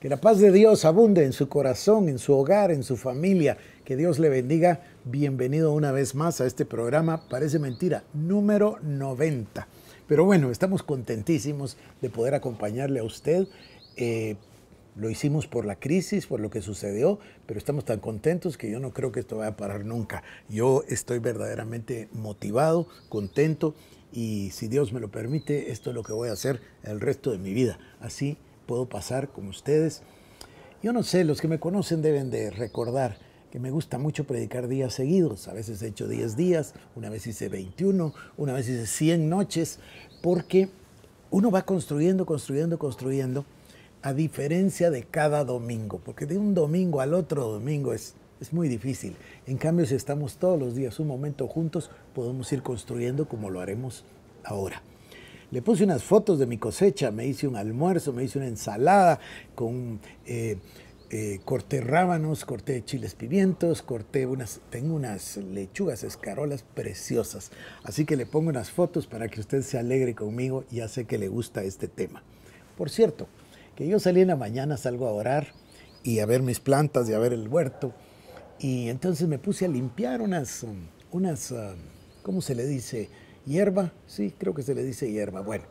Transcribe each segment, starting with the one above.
Que la paz de Dios abunde en su corazón, en su hogar, en su familia. Que Dios le bendiga. Bienvenido una vez más a este programa, parece mentira, número 90. Pero bueno, estamos contentísimos de poder acompañarle a usted. Eh, lo hicimos por la crisis, por lo que sucedió, pero estamos tan contentos que yo no creo que esto vaya a parar nunca. Yo estoy verdaderamente motivado, contento y si Dios me lo permite, esto es lo que voy a hacer el resto de mi vida. Así puedo pasar con ustedes. Yo no sé, los que me conocen deben de recordar que me gusta mucho predicar días seguidos. A veces he hecho 10 días, una vez hice 21, una vez hice 100 noches, porque uno va construyendo, construyendo, construyendo, a diferencia de cada domingo, porque de un domingo al otro domingo es, es muy difícil. En cambio, si estamos todos los días un momento juntos, podemos ir construyendo como lo haremos ahora. Le puse unas fotos de mi cosecha, me hice un almuerzo, me hice una ensalada con... Eh, eh, corté rábanos, corté chiles pimientos, corté unas, tengo unas lechugas escarolas preciosas. Así que le pongo unas fotos para que usted se alegre conmigo, y sé que le gusta este tema. Por cierto, que yo salí en la mañana, salgo a orar y a ver mis plantas y a ver el huerto. Y entonces me puse a limpiar unas, unas ah, ¿cómo se le dice? hierba, sí, creo que se le dice hierba, bueno,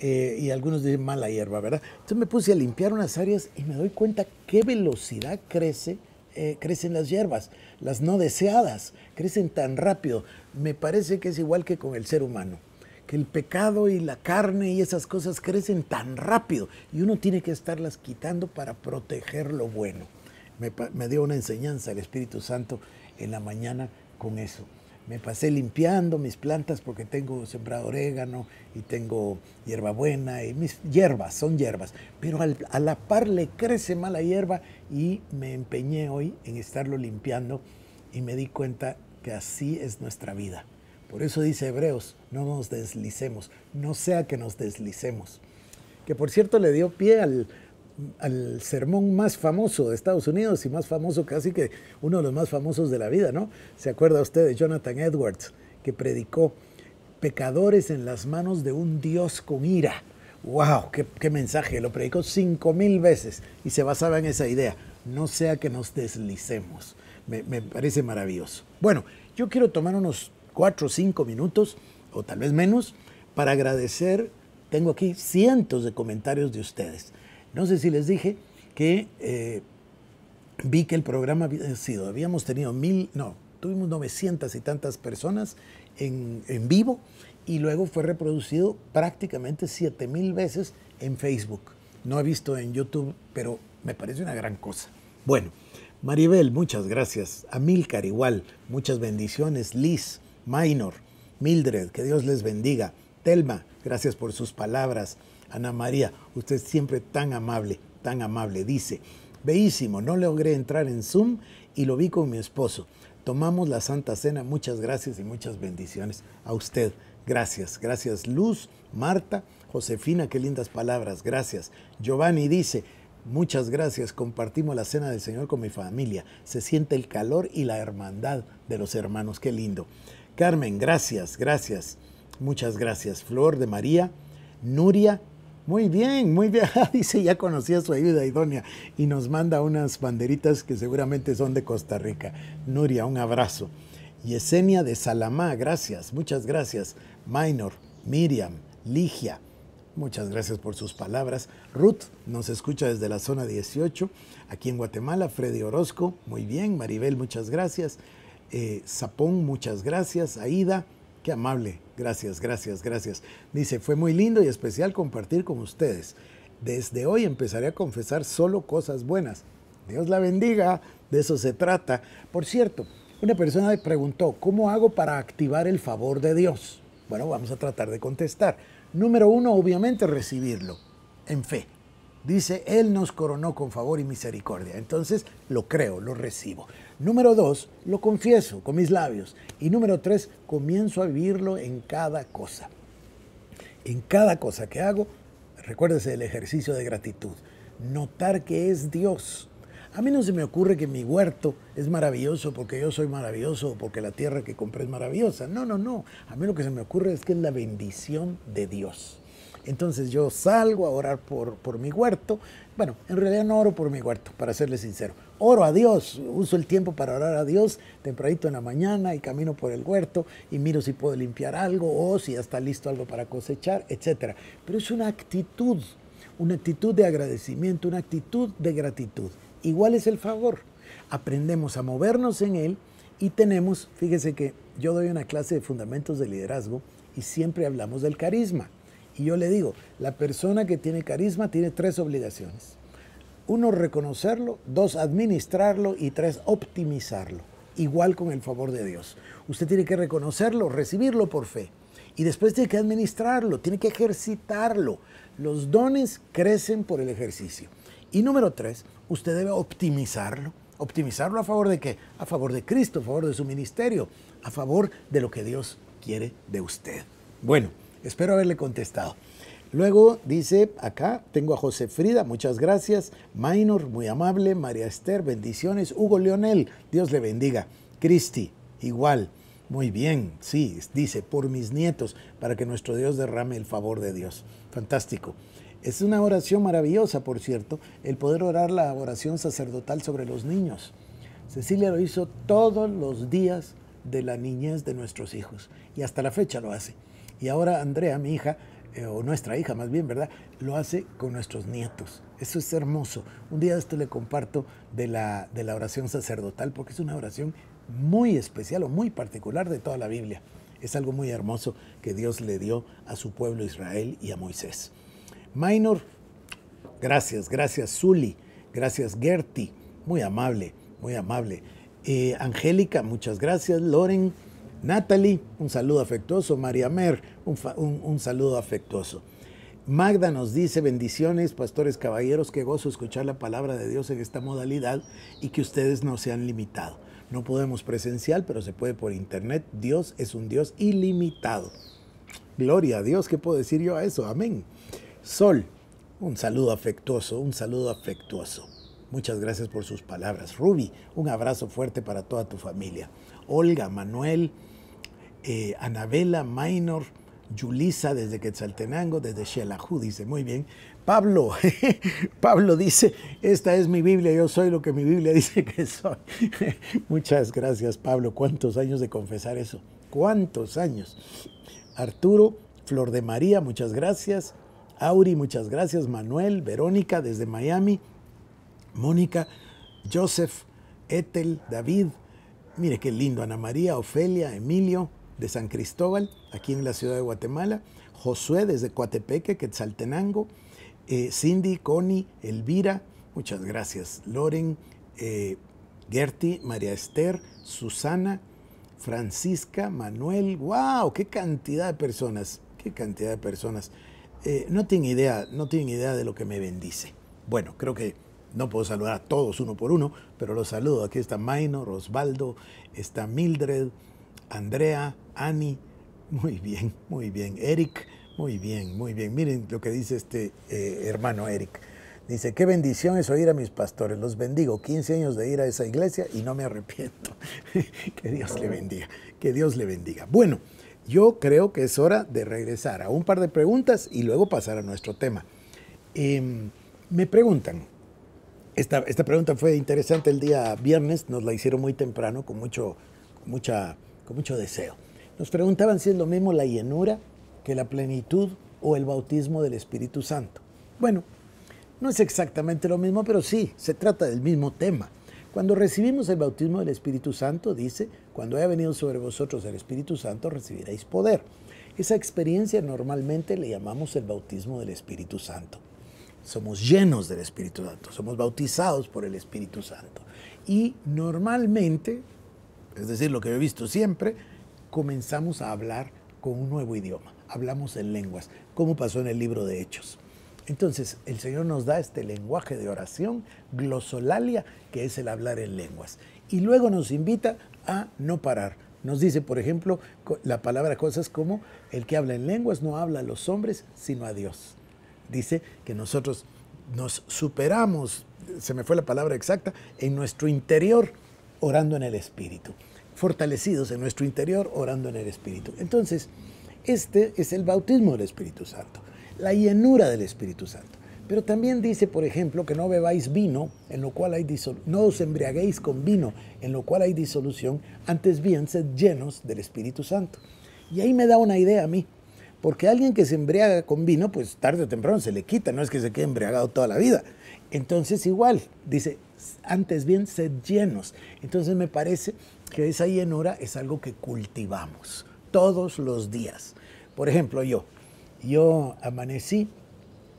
eh, y algunos dicen mala hierba, ¿verdad? Entonces me puse a limpiar unas áreas y me doy cuenta qué velocidad crece, eh, crecen las hierbas, las no deseadas, crecen tan rápido. Me parece que es igual que con el ser humano, que el pecado y la carne y esas cosas crecen tan rápido y uno tiene que estarlas quitando para proteger lo bueno. Me, me dio una enseñanza el Espíritu Santo en la mañana con eso me pasé limpiando mis plantas porque tengo sembrado orégano y tengo hierbabuena y mis hierbas, son hierbas. Pero al, a la par le crece mala hierba y me empeñé hoy en estarlo limpiando y me di cuenta que así es nuestra vida. Por eso dice Hebreos, no nos deslicemos, no sea que nos deslicemos. Que por cierto le dio pie al, al sermón más famoso de Estados Unidos y más famoso casi que uno de los más famosos de la vida, ¿no? ¿Se acuerda usted de Jonathan Edwards que predicó pecadores en las manos de un Dios con ira? ¡Wow! ¡Qué, mensaje! Lo predicó cinco mil veces y se basaba en esa idea. No sea que nos deslicemos. Me, me parece maravilloso. Bueno, yo quiero tomar unos cuatro o cinco minutos, o tal vez menos, para agradecer. Tengo aquí cientos de comentarios de ustedes no sé si les dije que eh, vi que el programa había eh, sido, habíamos tenido mil, no, tuvimos 900 y tantas personas en, vivo y luego fue reproducido prácticamente siete mil veces en Facebook. No he visto en YouTube, pero me parece una gran cosa. Bueno, Maribel, muchas gracias. Amilcar igual, muchas bendiciones. Liz, Minor, Mildred, que Dios les bendiga. Telma, gracias por sus palabras. Ana María, usted siempre tan amable, tan amable. Dice, bellísimo, no logré entrar en Zoom y lo vi con mi esposo. Tomamos la Santa Cena, muchas gracias y muchas bendiciones a usted. Gracias, gracias Luz, Marta, Josefina, qué lindas palabras, gracias. Giovanni dice, Muchas gracias. Compartimos la cena del Señor con mi familia. Se siente el calor y la hermandad de los hermanos. Qué lindo. Carmen, gracias, gracias. Muchas gracias. Flor de María, Nuria muy bien, muy bien. Ah, dice, ya conocía su ayuda idónea y nos manda unas banderitas que seguramente son de Costa Rica. Nuria, un abrazo. Yesenia de Salamá, gracias, muchas gracias. Minor, Miriam, Ligia, muchas gracias por sus palabras. Ruth nos escucha desde la zona 18, aquí en Guatemala. Freddy Orozco, muy bien. Maribel, muchas gracias. Eh, Zapón, muchas gracias. Aida, Qué amable. Gracias, gracias, gracias. Dice, fue muy lindo y especial compartir con ustedes. Desde hoy empezaré a confesar solo cosas buenas. Dios la bendiga, de eso se trata. Por cierto, una persona me preguntó, ¿cómo hago para activar el favor de Dios? Bueno, vamos a tratar de contestar. Número uno, obviamente, recibirlo en fe. Dice, Él nos coronó con favor y misericordia. Entonces lo creo, lo recibo. Número dos, lo confieso con mis labios. Y número tres, comienzo a vivirlo en cada cosa. En cada cosa que hago, recuérdese el ejercicio de gratitud. Notar que es Dios. A mí no se me ocurre que mi huerto es maravilloso porque yo soy maravilloso o porque la tierra que compré es maravillosa. No, no, no. A mí lo que se me ocurre es que es la bendición de Dios. Entonces yo salgo a orar por, mi huerto. Bueno, en realidad no oro por mi huerto, para serle sincero. Oro a Dios, uso el tiempo para orar a Dios tempranito en la mañana y camino por el huerto y miro si puedo limpiar algo o si ya está listo algo para cosechar, etc. Pero es una actitud, una actitud de agradecimiento, una actitud de gratitud. Igual es el favor. Aprendemos a movernos en él y tenemos, fíjese que yo doy una clase de fundamentos de liderazgo y siempre hablamos del carisma. Y yo le digo, la persona que tiene carisma tiene tres obligaciones. Uno, reconocerlo. Dos, administrarlo. Y tres, optimizarlo. Igual con el favor de Dios. Usted tiene que reconocerlo, recibirlo por fe. Y después tiene que administrarlo, tiene que ejercitarlo. Los dones crecen por el ejercicio. Y número tres, usted debe optimizarlo. ¿Optimizarlo a favor de qué? A favor de Cristo, a favor de su ministerio, a favor de lo que Dios quiere de usted. Bueno, Espero haberle contestado. Luego dice acá, tengo a José Frida, muchas gracias. Maynor, muy amable. María Esther, bendiciones. Hugo Leonel, Dios le bendiga. Cristi, igual. Muy bien, sí, dice, por mis nietos, para que nuestro Dios derrame el favor de Dios. Fantástico. Es una oración maravillosa, por cierto, el poder orar la oración sacerdotal sobre los niños. Cecilia lo hizo todos los días de la niñez de nuestros hijos y hasta la fecha lo hace. Y ahora Andrea, mi hija, eh, o nuestra hija más bien, ¿verdad? Lo hace con nuestros nietos. Eso es hermoso. Un día esto le comparto de la, de la oración sacerdotal, porque es una oración muy especial o muy particular de toda la Biblia. Es algo muy hermoso que Dios le dio a su pueblo Israel y a Moisés. Minor, gracias, gracias Zuli, gracias Gerti, muy amable, muy amable. Eh, Angélica, muchas gracias. Loren, Natalie, un saludo afectuoso. María Mer, un, saludo afectuoso. Magda nos dice bendiciones, pastores, caballeros, qué gozo escuchar la palabra de Dios en esta modalidad y que ustedes no se han limitado. No podemos presencial, pero se puede por internet. Dios es un Dios ilimitado. Gloria a Dios, ¿qué puedo decir yo a eso? Amén. Sol, un saludo afectuoso, un saludo afectuoso. Muchas gracias por sus palabras. Ruby, un abrazo fuerte para toda tu familia. Olga, Manuel, eh, Anabela, Minor, Yulisa desde Quetzaltenango, desde Xelajú, dice, muy bien. Pablo, Pablo dice, esta es mi Biblia, yo soy lo que mi Biblia dice que soy. Muchas gracias, Pablo. ¿Cuántos años de confesar eso? ¿Cuántos años? Arturo, Flor de María, muchas gracias. Auri, muchas gracias. Manuel, Verónica desde Miami. Mónica, Joseph, Ethel, David. Mire qué lindo, Ana María, Ofelia, Emilio de San Cristóbal, aquí en la ciudad de Guatemala, Josué desde Coatepeque, Quetzaltenango, eh, Cindy, Connie, Elvira, muchas gracias, Loren, eh, Gerty, María Esther, Susana, Francisca, Manuel, wow, qué cantidad de personas, qué cantidad de personas. Eh, no tienen idea, no tienen idea de lo que me bendice. Bueno, creo que no puedo saludar a todos uno por uno, pero los saludo. Aquí está Maino, Rosvaldo, está Mildred, Andrea, Ani, muy bien, muy bien. Eric, muy bien, muy bien. Miren lo que dice este eh, hermano Eric. Dice, qué bendición es oír a mis pastores. Los bendigo. 15 años de ir a esa iglesia y no me arrepiento. que Dios le bendiga. Que Dios le bendiga. Bueno, yo creo que es hora de regresar a un par de preguntas y luego pasar a nuestro tema. Em, me preguntan, esta, esta, pregunta fue interesante el día viernes, nos la hicieron muy temprano, con mucho, mucha, con mucho deseo. Nos preguntaban si es lo mismo la llenura que la plenitud o el bautismo del Espíritu Santo. Bueno, no es exactamente lo mismo, pero sí, se trata del mismo tema. Cuando recibimos el bautismo del Espíritu Santo, dice, cuando haya venido sobre vosotros el Espíritu Santo, recibiréis poder. Esa experiencia normalmente le llamamos el bautismo del Espíritu Santo. Somos llenos del Espíritu Santo, somos bautizados por el Espíritu Santo. Y normalmente, es decir, lo que he visto siempre, comenzamos a hablar con un nuevo idioma, hablamos en lenguas, como pasó en el libro de Hechos. Entonces, el Señor nos da este lenguaje de oración, glosolalia, que es el hablar en lenguas. Y luego nos invita a no parar. Nos dice, por ejemplo, la palabra cosas como el que habla en lenguas no habla a los hombres, sino a Dios. Dice que nosotros nos superamos, se me fue la palabra exacta, en nuestro interior orando en el Espíritu fortalecidos en nuestro interior orando en el Espíritu. Entonces, este es el bautismo del Espíritu Santo, la llenura del Espíritu Santo. Pero también dice, por ejemplo, que no bebáis vino, en lo cual hay disolución, no os embriaguéis con vino, en lo cual hay disolución, antes bien sed llenos del Espíritu Santo. Y ahí me da una idea a mí, porque alguien que se embriaga con vino, pues tarde o temprano se le quita, no es que se quede embriagado toda la vida. Entonces igual, dice, antes bien sed llenos. Entonces me parece que esa llenura es algo que cultivamos todos los días. Por ejemplo, yo, yo amanecí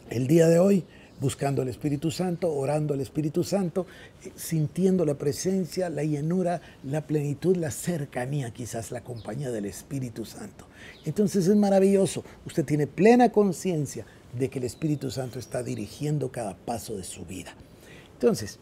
el día de hoy buscando al Espíritu Santo, orando al Espíritu Santo, eh, sintiendo la presencia, la llenura, la plenitud, la cercanía, quizás la compañía del Espíritu Santo. Entonces es maravilloso, usted tiene plena conciencia de que el Espíritu Santo está dirigiendo cada paso de su vida. Entonces,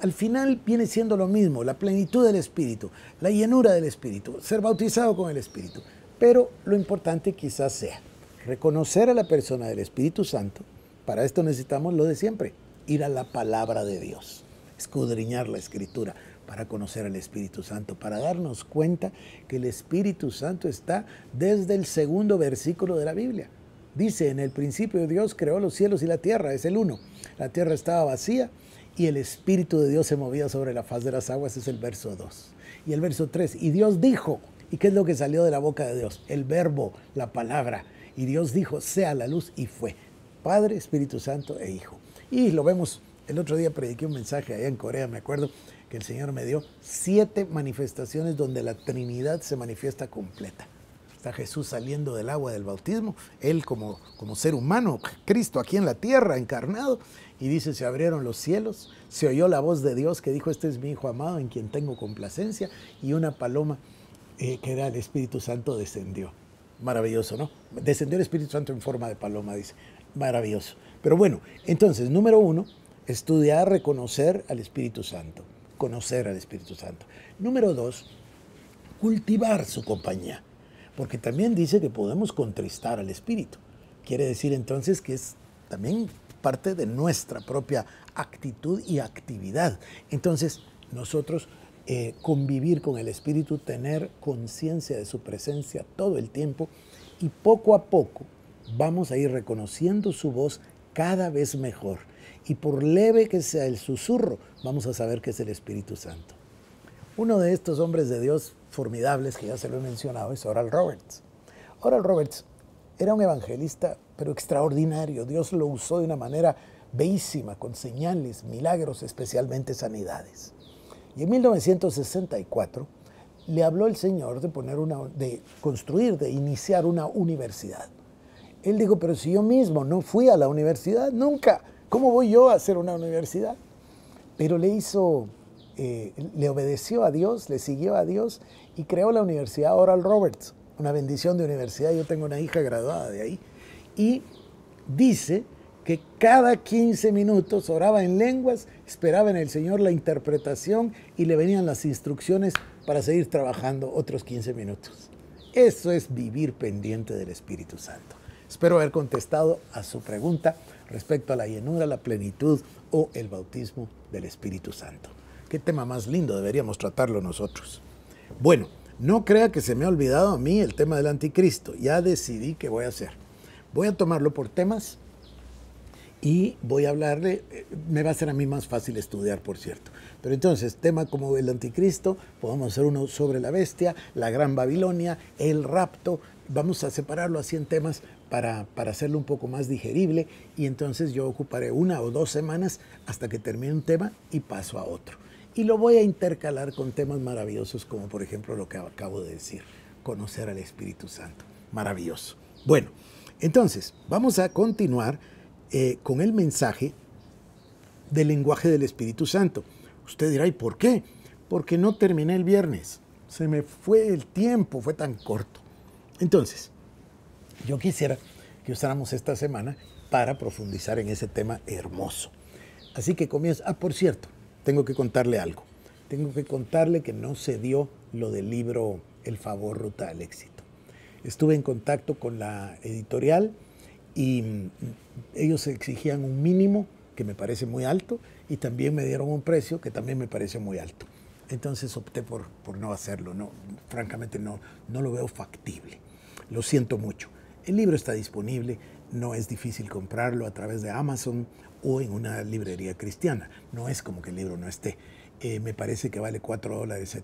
al final viene siendo lo mismo, la plenitud del Espíritu, la llenura del Espíritu, ser bautizado con el Espíritu. Pero lo importante quizás sea reconocer a la persona del Espíritu Santo. Para esto necesitamos lo de siempre, ir a la palabra de Dios, escudriñar la escritura para conocer al Espíritu Santo, para darnos cuenta que el Espíritu Santo está desde el segundo versículo de la Biblia. Dice, en el principio Dios creó los cielos y la tierra, es el uno. La tierra estaba vacía y el Espíritu de Dios se movía sobre la faz de las aguas, es el verso 2. Y el verso 3, y Dios dijo, ¿y qué es lo que salió de la boca de Dios? El verbo, la palabra. Y Dios dijo, sea la luz y fue. Padre, Espíritu Santo e Hijo. Y lo vemos, el otro día prediqué un mensaje allá en Corea, me acuerdo, que el Señor me dio siete manifestaciones donde la Trinidad se manifiesta completa. Está Jesús saliendo del agua del bautismo, Él como, como ser humano, Cristo aquí en la tierra encarnado, y dice, se abrieron los cielos, se oyó la voz de Dios que dijo, este es mi Hijo amado en quien tengo complacencia, y una paloma eh, que era el Espíritu Santo descendió. Maravilloso, ¿no? Descendió el Espíritu Santo en forma de paloma, dice. Maravilloso. Pero bueno, entonces, número uno, estudiar, reconocer al Espíritu Santo, conocer al Espíritu Santo. Número dos, cultivar su compañía, porque también dice que podemos contristar al Espíritu. Quiere decir entonces que es también parte de nuestra propia actitud y actividad. Entonces, nosotros eh, convivir con el Espíritu, tener conciencia de su presencia todo el tiempo y poco a poco vamos a ir reconociendo su voz cada vez mejor. Y por leve que sea el susurro, vamos a saber que es el Espíritu Santo. Uno de estos hombres de Dios formidables que ya se lo he mencionado es Oral Roberts. Oral Roberts era un evangelista pero extraordinario. Dios lo usó de una manera bellísima, con señales, milagros, especialmente sanidades. Y en 1964 le habló el Señor de, poner una, de construir, de iniciar una universidad. Él dijo, pero si yo mismo no fui a la universidad nunca, ¿cómo voy yo a hacer una universidad? Pero le hizo, eh, le obedeció a Dios, le siguió a Dios y creó la Universidad Oral Roberts, una bendición de universidad. Yo tengo una hija graduada de ahí y dice que cada 15 minutos oraba en lenguas, esperaba en el Señor la interpretación y le venían las instrucciones para seguir trabajando otros 15 minutos. Eso es vivir pendiente del Espíritu Santo. Espero haber contestado a su pregunta respecto a la llenura, la plenitud o el bautismo del Espíritu Santo. Qué tema más lindo deberíamos tratarlo nosotros. Bueno, no crea que se me ha olvidado a mí el tema del anticristo. Ya decidí qué voy a hacer. Voy a tomarlo por temas y voy a hablarle, eh, me va a ser a mí más fácil estudiar, por cierto. Pero entonces, tema como el anticristo, podemos hacer uno sobre la bestia, la gran Babilonia, el rapto, vamos a separarlo así en temas para, para hacerlo un poco más digerible y entonces yo ocuparé una o dos semanas hasta que termine un tema y paso a otro. Y lo voy a intercalar con temas maravillosos como por ejemplo lo que acabo de decir, conocer al Espíritu Santo. Maravilloso. Bueno. Entonces, vamos a continuar eh, con el mensaje del lenguaje del Espíritu Santo. Usted dirá, ¿y por qué? Porque no terminé el viernes. Se me fue el tiempo, fue tan corto. Entonces, yo quisiera que usáramos esta semana para profundizar en ese tema hermoso. Así que comienza. Ah, por cierto, tengo que contarle algo. Tengo que contarle que no se dio lo del libro El favor ruta al éxito estuve en contacto con la editorial y mm, ellos exigían un mínimo que me parece muy alto y también me dieron un precio que también me parece muy alto. Entonces opté por, no hacerlo, no, francamente no, no lo veo factible. Lo siento mucho. El libro está disponible, no es difícil comprarlo a través de Amazon o en una librería cristiana. No es como que el libro no esté. Eh, me parece que vale $4.70, dólares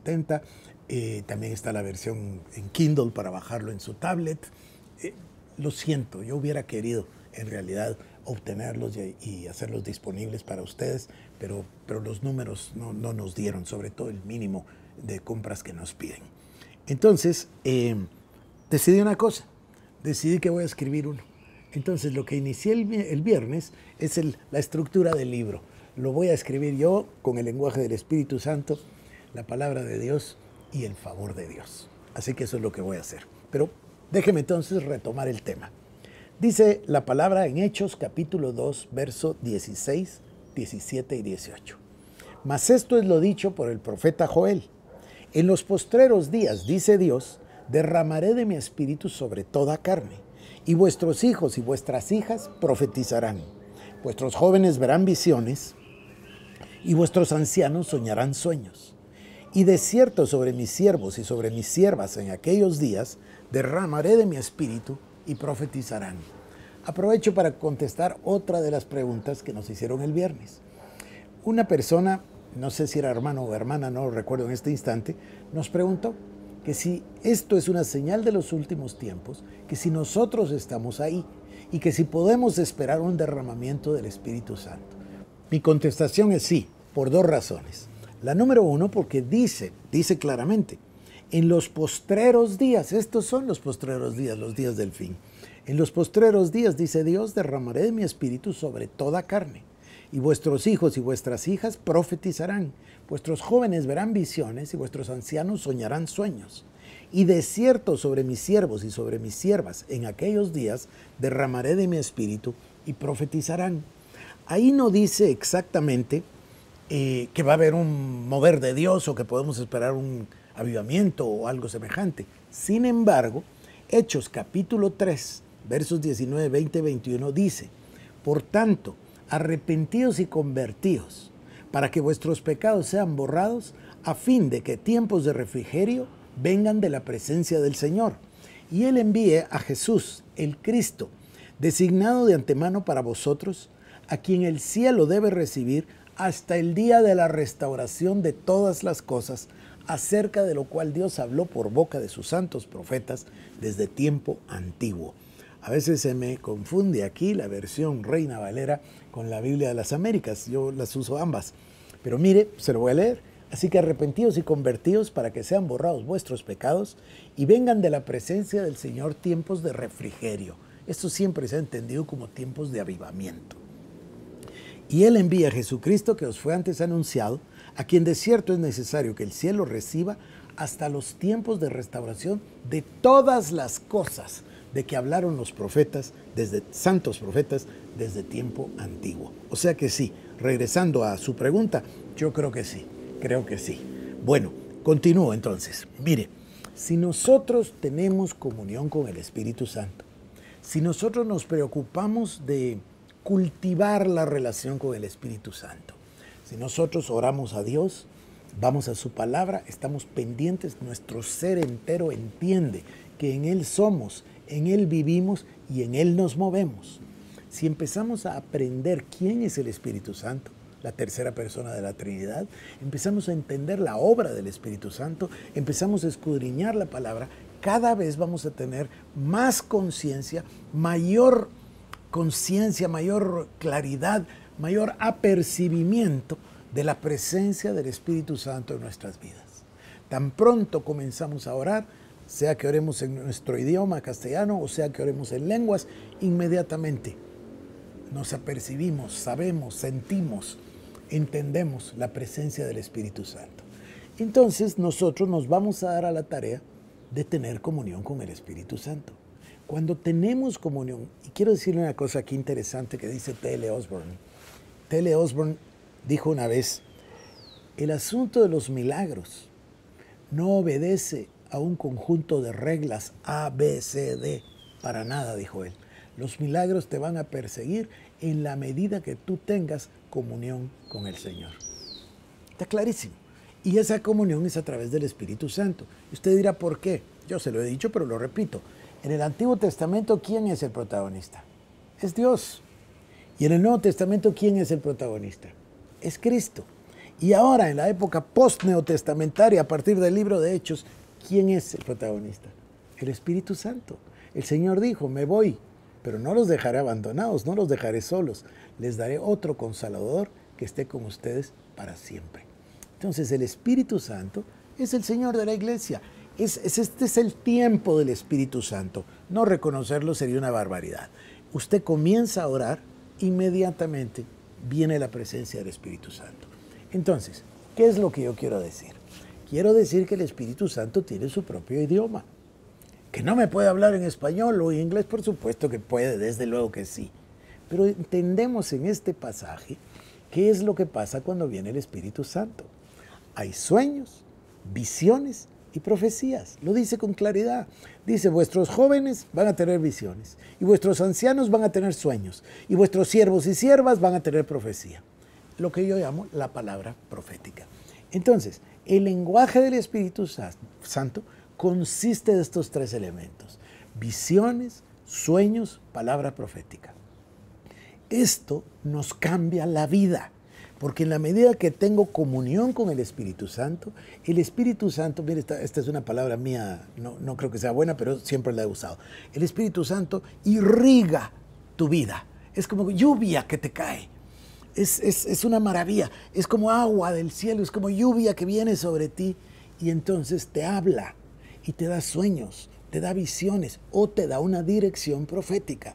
eh, también está la versión en Kindle para bajarlo en su tablet. Eh, lo siento, yo hubiera querido en realidad obtenerlos y, hacerlos disponibles para ustedes, pero, pero los números no, nos dieron, sobre todo el mínimo de compras que nos piden. Entonces, decidí una cosa, decidí que voy a escribir uno. Entonces, lo que inicié el, viernes es la estructura del libro lo voy a escribir yo con el lenguaje del Espíritu Santo, la palabra de Dios y el favor de Dios. Así que eso es lo que voy a hacer. Pero déjeme entonces retomar el tema. Dice la palabra en Hechos capítulo 2, verso 16, 17 y 18. Mas esto es lo dicho por el profeta Joel. En los postreros días, dice Dios, derramaré de mi espíritu sobre toda carne, y vuestros hijos y vuestras hijas profetizarán. Vuestros jóvenes verán visiones, y vuestros ancianos soñarán sueños. Y de cierto sobre mis siervos y sobre mis siervas en aquellos días derramaré de mi espíritu y profetizarán. Aprovecho para contestar otra de las preguntas que nos hicieron el viernes. Una persona, no sé si era hermano o hermana, no lo recuerdo en este instante, nos preguntó que si esto es una señal de los últimos tiempos, que si nosotros estamos ahí y que si podemos esperar un derramamiento del Espíritu Santo. Mi contestación es sí, por dos razones. La número uno, porque dice, dice claramente, en los postreros días, estos son los postreros días, los días del fin. En los postreros días, dice Dios, derramaré de mi espíritu sobre toda carne. Y vuestros hijos y vuestras hijas profetizarán, vuestros jóvenes verán visiones y vuestros ancianos soñarán sueños. Y de cierto sobre mis siervos y sobre mis siervas en aquellos días derramaré de mi espíritu y profetizarán Ahí no dice exactamente eh, que va a haber un mover de Dios o que podemos esperar un avivamiento o algo semejante. Sin embargo, Hechos capítulo 3, versos 19, 20 y 21 dice, Por tanto, arrepentidos y convertidos, para que vuestros pecados sean borrados, a fin de que tiempos de refrigerio vengan de la presencia del Señor. Y Él envíe a Jesús, el Cristo, designado de antemano para vosotros, a quien el cielo debe recibir hasta el día de la restauración de todas las cosas, acerca de lo cual Dios habló por boca de sus santos profetas desde tiempo antiguo. A veces se me confunde aquí la versión Reina Valera con la Biblia de las Américas, yo las uso ambas, pero mire, se lo voy a leer. Así que arrepentidos y convertidos para que sean borrados vuestros pecados y vengan de la presencia del Señor tiempos de refrigerio. Esto siempre se ha entendido como tiempos de avivamiento. Y Él envía a Jesucristo que os fue antes anunciado, a quien de cierto es necesario que el cielo reciba hasta los tiempos de restauración de todas las cosas de que hablaron los profetas, desde santos profetas, desde tiempo antiguo. O sea que sí, regresando a su pregunta, yo creo que sí, creo que sí. Bueno, continúo entonces. Mire, si nosotros tenemos comunión con el Espíritu Santo, si nosotros nos preocupamos de cultivar la relación con el Espíritu Santo. Si nosotros oramos a Dios, vamos a su palabra, estamos pendientes, nuestro ser entero entiende que en Él somos, en Él vivimos y en Él nos movemos. Si empezamos a aprender quién es el Espíritu Santo, la tercera persona de la Trinidad, empezamos a entender la obra del Espíritu Santo, empezamos a escudriñar la palabra, cada vez vamos a tener más conciencia, mayor conciencia, mayor claridad, mayor apercibimiento de la presencia del Espíritu Santo en nuestras vidas. Tan pronto comenzamos a orar, sea que oremos en nuestro idioma castellano o sea que oremos en lenguas, inmediatamente nos apercibimos, sabemos, sentimos, entendemos la presencia del Espíritu Santo. Entonces nosotros nos vamos a dar a la tarea de tener comunión con el Espíritu Santo. Cuando tenemos comunión, y quiero decirle una cosa aquí interesante que dice Tele Osborne. Tele Osborne dijo una vez, el asunto de los milagros no obedece a un conjunto de reglas A, B, C, D, para nada, dijo él. Los milagros te van a perseguir en la medida que tú tengas comunión con el Señor. Está clarísimo. Y esa comunión es a través del Espíritu Santo. usted dirá, ¿por qué? Yo se lo he dicho, pero lo repito. En el Antiguo Testamento, ¿quién es el protagonista? Es Dios. Y en el Nuevo Testamento, ¿quién es el protagonista? Es Cristo. Y ahora, en la época post-neotestamentaria, a partir del libro de Hechos, ¿quién es el protagonista? El Espíritu Santo. El Señor dijo, me voy, pero no los dejaré abandonados, no los dejaré solos. Les daré otro consolador que esté con ustedes para siempre. Entonces el Espíritu Santo es el Señor de la iglesia. Es, este es el tiempo del Espíritu Santo. No reconocerlo sería una barbaridad. Usted comienza a orar, inmediatamente viene la presencia del Espíritu Santo. Entonces, ¿qué es lo que yo quiero decir? Quiero decir que el Espíritu Santo tiene su propio idioma. Que no me puede hablar en español o en inglés, por supuesto que puede, desde luego que sí. Pero entendemos en este pasaje qué es lo que pasa cuando viene el Espíritu Santo. Hay sueños, visiones y profecías. Lo dice con claridad. Dice, vuestros jóvenes van a tener visiones, y vuestros ancianos van a tener sueños, y vuestros siervos y siervas van a tener profecía. Lo que yo llamo la palabra profética. Entonces, el lenguaje del Espíritu Santo consiste de estos tres elementos. Visiones, sueños, palabra profética. Esto nos cambia la vida. Porque en la medida que tengo comunión con el Espíritu Santo, el Espíritu Santo, mire, esta, es una palabra mía, no, creo que sea buena, pero siempre la he usado. El Espíritu Santo irriga tu vida. Es como lluvia que te cae. Es, es, una maravilla. Es como agua del cielo, es como lluvia que viene sobre ti y entonces te habla y te da sueños, te da visiones o te da una dirección profética.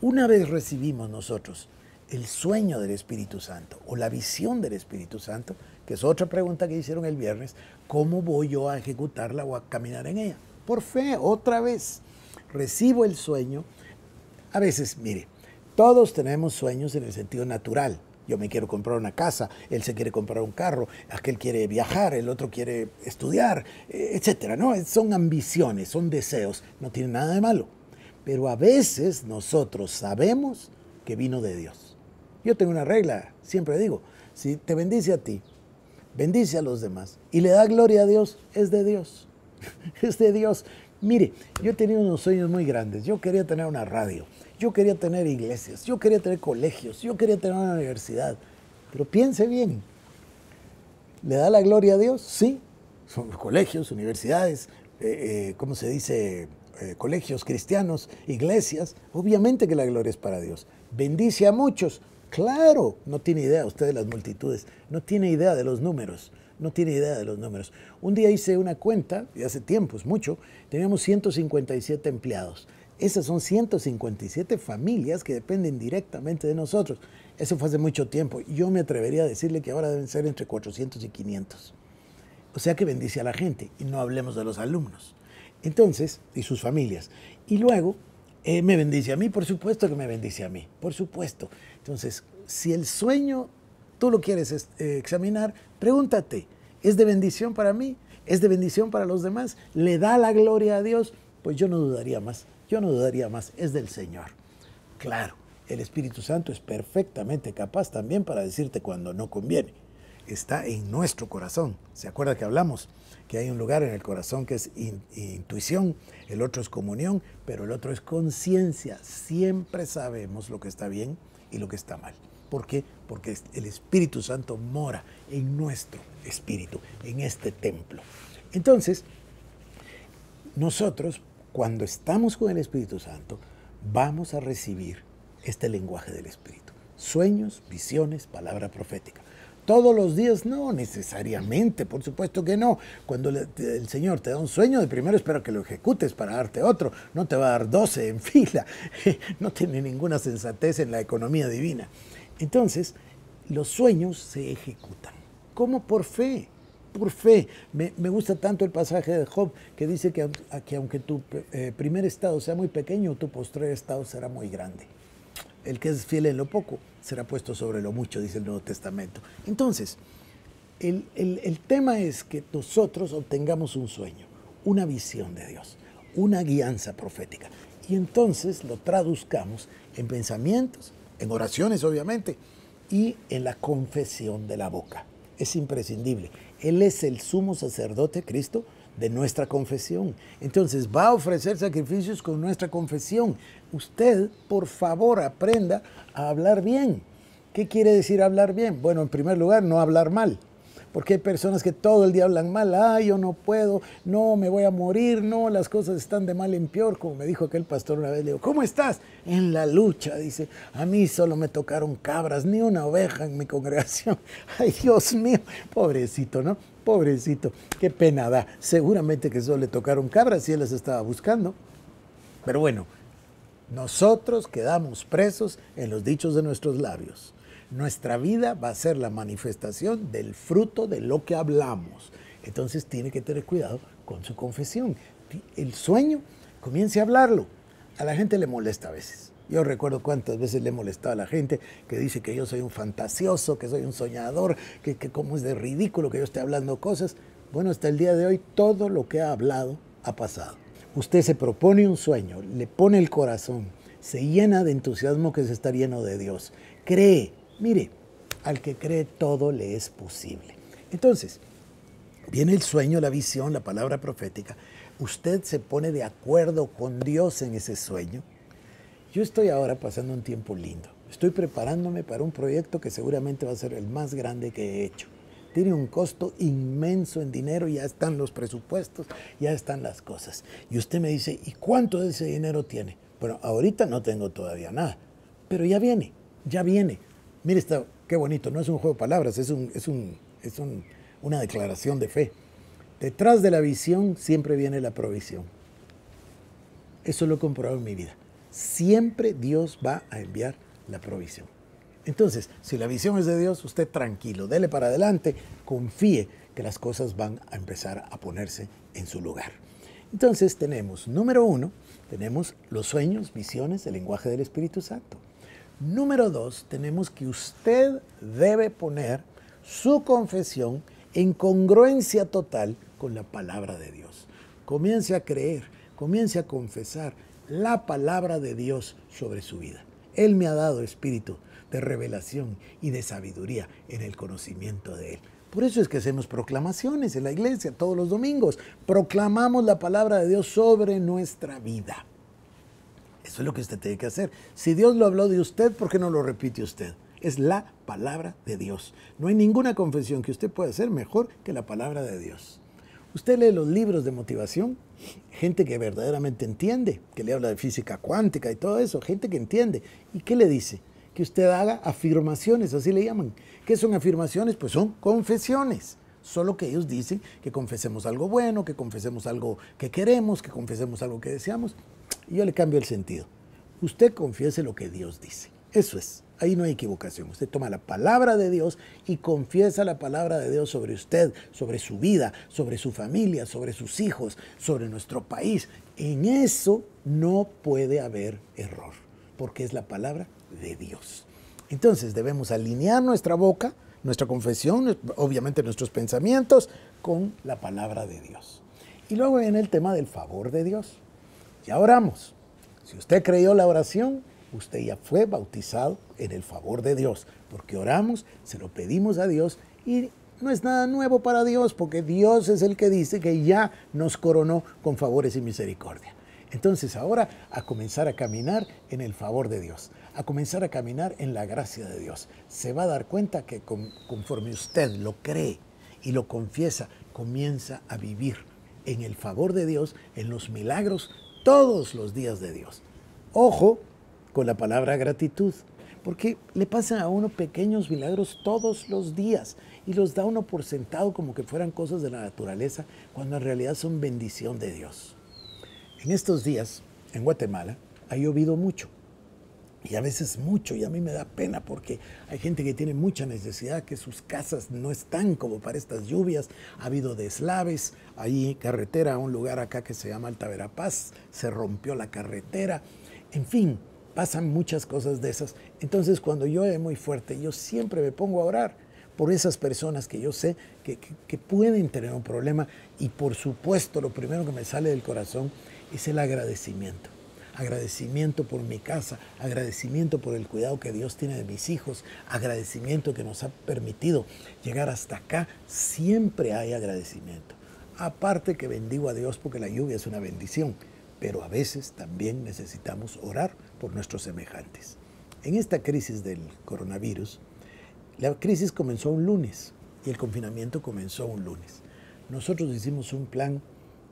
Una vez recibimos nosotros el sueño del Espíritu Santo o la visión del Espíritu Santo, que es otra pregunta que hicieron el viernes, ¿cómo voy yo a ejecutarla o a caminar en ella? Por fe, otra vez, recibo el sueño. A veces, mire, todos tenemos sueños en el sentido natural. Yo me quiero comprar una casa, él se quiere comprar un carro, aquel quiere viajar, el otro quiere estudiar, eh, etcétera, ¿no? Son ambiciones, son deseos, no tiene nada de malo. Pero a veces nosotros sabemos que vino de Dios yo tengo una regla, siempre digo, si te bendice a ti, bendice a los demás y le da gloria a Dios, es de Dios. es de Dios. Mire, yo tenía unos sueños muy grandes. Yo quería tener una radio, yo quería tener iglesias, yo quería tener colegios, yo quería tener una universidad. Pero piense bien, ¿le da la gloria a Dios? Sí. Son colegios, universidades, eh, eh, ¿cómo se dice? Eh, colegios cristianos, iglesias. Obviamente que la gloria es para Dios. Bendice a muchos, Claro, no tiene idea usted de las multitudes, no tiene idea de los números, no tiene idea de los números. Un día hice una cuenta, y hace tiempo, es mucho, teníamos 157 empleados. Esas son 157 familias que dependen directamente de nosotros. Eso fue hace mucho tiempo. Yo me atrevería a decirle que ahora deben ser entre 400 y 500. O sea que bendice a la gente y no hablemos de los alumnos. Entonces, y sus familias. Y luego, eh, me bendice a mí, por supuesto que me bendice a mí, por supuesto. Entonces, si el sueño tú lo quieres eh, examinar, pregúntate, ¿es de bendición para mí? ¿Es de bendición para los demás? ¿Le da la gloria a Dios? Pues yo no dudaría más, yo no dudaría más, es del Señor. Claro, el Espíritu Santo es perfectamente capaz también para decirte cuando no conviene. Está en nuestro corazón. ¿Se acuerda que hablamos? que hay un lugar en el corazón que es intuición, el otro es comunión, pero el otro es conciencia. Siempre sabemos lo que está bien y lo que está mal. ¿Por qué? Porque el Espíritu Santo mora en nuestro espíritu, en este templo. Entonces, nosotros, cuando estamos con el Espíritu Santo, vamos a recibir este lenguaje del Espíritu. Sueños, visiones, palabra profética. Todos los días no, necesariamente, por supuesto que no. Cuando el Señor te da un sueño, de primero espero que lo ejecutes para darte otro. No te va a dar 12 en fila. No tiene ninguna sensatez en la economía divina. Entonces, los sueños se ejecutan. como Por fe. Por fe. Me, gusta tanto el pasaje de Job que dice que, aunque tu eh, primer estado sea muy pequeño, tu postrer estado será muy grande el que es fiel en lo poco será puesto sobre lo mucho, dice el Nuevo Testamento. Entonces, el, el, tema es que nosotros obtengamos un sueño, una visión de Dios, una guianza profética. Y entonces lo traduzcamos en pensamientos, en oraciones obviamente, y en la confesión de la boca. Es imprescindible. Él es el sumo sacerdote, Cristo, de nuestra confesión. Entonces va a ofrecer sacrificios con nuestra confesión. Usted, por favor, aprenda a hablar bien. ¿Qué quiere decir hablar bien? Bueno, en primer lugar, no hablar mal porque hay personas que todo el día hablan mal, Ay, yo no puedo, no, me voy a morir, no, las cosas están de mal en peor, como me dijo aquel pastor una vez, le digo, ¿cómo estás? En la lucha, dice, a mí solo me tocaron cabras, ni una oveja en mi congregación, ay Dios mío, pobrecito, ¿no? Pobrecito, qué pena da, seguramente que solo le tocaron cabras y él las estaba buscando, pero bueno. Nosotros quedamos presos en los dichos de nuestros labios. Nuestra vida va a ser la manifestación del fruto de lo que hablamos. Entonces tiene que tener cuidado con su confesión. El sueño, comience a hablarlo. A la gente le molesta a veces. Yo recuerdo cuántas veces le he molestado a la gente que dice que yo soy un fantasioso, que soy un soñador, que, que cómo es de ridículo que yo esté hablando cosas. Bueno, hasta el día de hoy todo lo que ha hablado ha pasado. Usted se propone un sueño, le pone el corazón, se llena de entusiasmo que se está lleno de Dios. Cree Mire, al que cree todo le es posible. Entonces, viene el sueño, la visión, la palabra profética. Usted se pone de acuerdo con Dios en ese sueño. Yo estoy ahora pasando un tiempo lindo. Estoy preparándome para un proyecto que seguramente va a ser el más grande que he hecho. Tiene un costo inmenso en dinero, ya están los presupuestos, ya están las cosas. Y usted me dice, ¿y cuánto de ese dinero tiene? Bueno, ahorita no tengo todavía nada, pero ya viene, ya viene Mire, esto, qué bonito, no es un juego de palabras, es, una declaración de fe. Detrás de la visión siempre viene la provisión. Eso lo he comprobado en mi vida. Siempre Dios va a enviar la provisión. Entonces, si la visión es de Dios, usted tranquilo, dele para adelante, confíe que las cosas van a empezar a ponerse en su lugar. Entonces tenemos, número uno, tenemos los sueños, visiones, el lenguaje del Espíritu Santo. Número dos, tenemos que usted debe poner su confesión en congruencia total con la palabra de Dios. Comience a creer, comience a confesar la palabra de Dios sobre su vida. Él me ha dado espíritu de revelación y de sabiduría en el conocimiento de Él. Por eso es que hacemos proclamaciones en la iglesia todos los domingos. Proclamamos la palabra de Dios sobre nuestra vida. Eso es lo que usted tiene que hacer. Si Dios lo habló de usted, ¿por qué no lo repite usted? Es la palabra de Dios. No hay ninguna confesión que usted pueda hacer mejor que la palabra de Dios. Usted lee los libros de motivación, gente que verdaderamente entiende, que le habla de física cuántica y todo eso, gente que entiende. ¿Y qué le dice? Que usted haga afirmaciones, así le llaman. ¿Qué son afirmaciones? Pues son confesiones. Solo que ellos dicen que confesemos algo bueno, que confesemos algo que queremos, que confesemos algo que deseamos. Yo le cambio el sentido. Usted confiese lo que Dios dice. Eso es. Ahí no hay equivocación. Usted toma la palabra de Dios y confiesa la palabra de Dios sobre usted, sobre su vida, sobre su familia, sobre sus hijos, sobre nuestro país. En eso no puede haber error, porque es la palabra de Dios. Entonces debemos alinear nuestra boca, nuestra confesión, obviamente nuestros pensamientos, con la palabra de Dios. Y luego viene el tema del favor de Dios oramos. Si usted creyó la oración, usted ya fue bautizado en el favor de Dios, porque oramos, se lo pedimos a Dios y no es nada nuevo para Dios, porque Dios es el que dice que ya nos coronó con favores y misericordia. Entonces ahora a comenzar a caminar en el favor de Dios, a comenzar a caminar en la gracia de Dios. Se va a dar cuenta que conforme usted lo cree y lo confiesa, comienza a vivir en el favor de Dios, en los milagros todos los días de Dios. Ojo con la palabra gratitud, porque le pasan a uno pequeños milagros todos los días y los da uno por sentado como que fueran cosas de la naturaleza, cuando en realidad son bendición de Dios. En estos días, en Guatemala, ha llovido mucho y a veces mucho, y a mí me da pena porque hay gente que tiene mucha necesidad, que sus casas no están como para estas lluvias. Ha habido deslaves, hay carretera, un lugar acá que se llama Alta Verapaz, se rompió la carretera. En fin, pasan muchas cosas de esas. Entonces, cuando yo he muy fuerte, yo siempre me pongo a orar por esas personas que yo sé que pueden tener un problema, y por supuesto, lo primero que me sale del corazón es el agradecimiento agradecimiento por mi casa, agradecimiento por el cuidado que Dios tiene de mis hijos, agradecimiento que nos ha permitido llegar hasta acá, siempre hay agradecimiento. Aparte que bendigo a Dios porque la lluvia es una bendición, pero a veces también necesitamos orar por nuestros semejantes. En esta crisis del coronavirus, la crisis comenzó un lunes y el confinamiento comenzó un lunes. Nosotros hicimos un plan,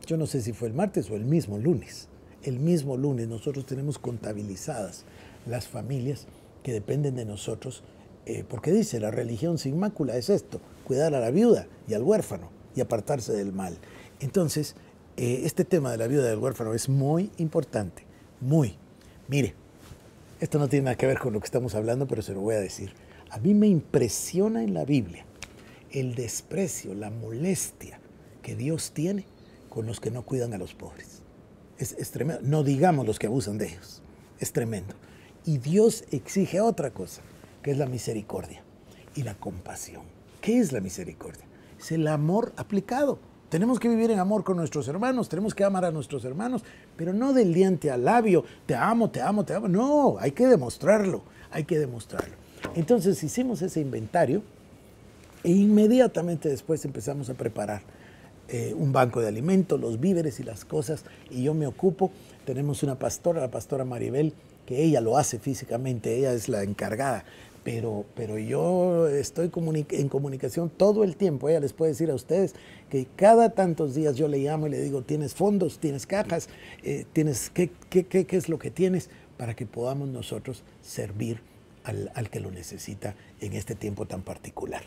yo no sé si fue el martes o el mismo lunes, el mismo lunes nosotros tenemos contabilizadas las familias que dependen de nosotros, eh, porque dice, la religión sin mácula es esto, cuidar a la viuda y al huérfano y apartarse del mal. Entonces, eh, este tema de la viuda y del huérfano es muy importante, muy. Mire, esto no tiene nada que ver con lo que estamos hablando, pero se lo voy a decir. A mí me impresiona en la Biblia el desprecio, la molestia que Dios tiene con los que no cuidan a los pobres. Es, tremendo. No digamos los que abusan de ellos. Es tremendo. Y Dios exige otra cosa, que es la misericordia y la compasión. ¿Qué es la misericordia? Es el amor aplicado. Tenemos que vivir en amor con nuestros hermanos, tenemos que amar a nuestros hermanos, pero no del diente al labio, te amo, te amo, te amo. No, hay que demostrarlo, hay que demostrarlo. Entonces hicimos ese inventario e inmediatamente después empezamos a preparar eh, un banco de alimentos, los víveres y las cosas, y yo me ocupo. Tenemos una pastora, la pastora Maribel, que ella lo hace físicamente, ella es la encargada, pero, pero yo estoy en comunicación todo el tiempo. Ella les puede decir a ustedes que cada tantos días yo le llamo y le digo, tienes fondos, tienes cajas, eh, tienes qué, qué, es lo que tienes para que podamos nosotros servir al, al, que lo necesita en este tiempo tan particular.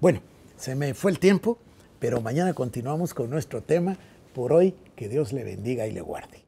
Bueno, se me fue el tiempo. Pero mañana continuamos con nuestro tema. Por hoy, que Dios le bendiga y le guarde.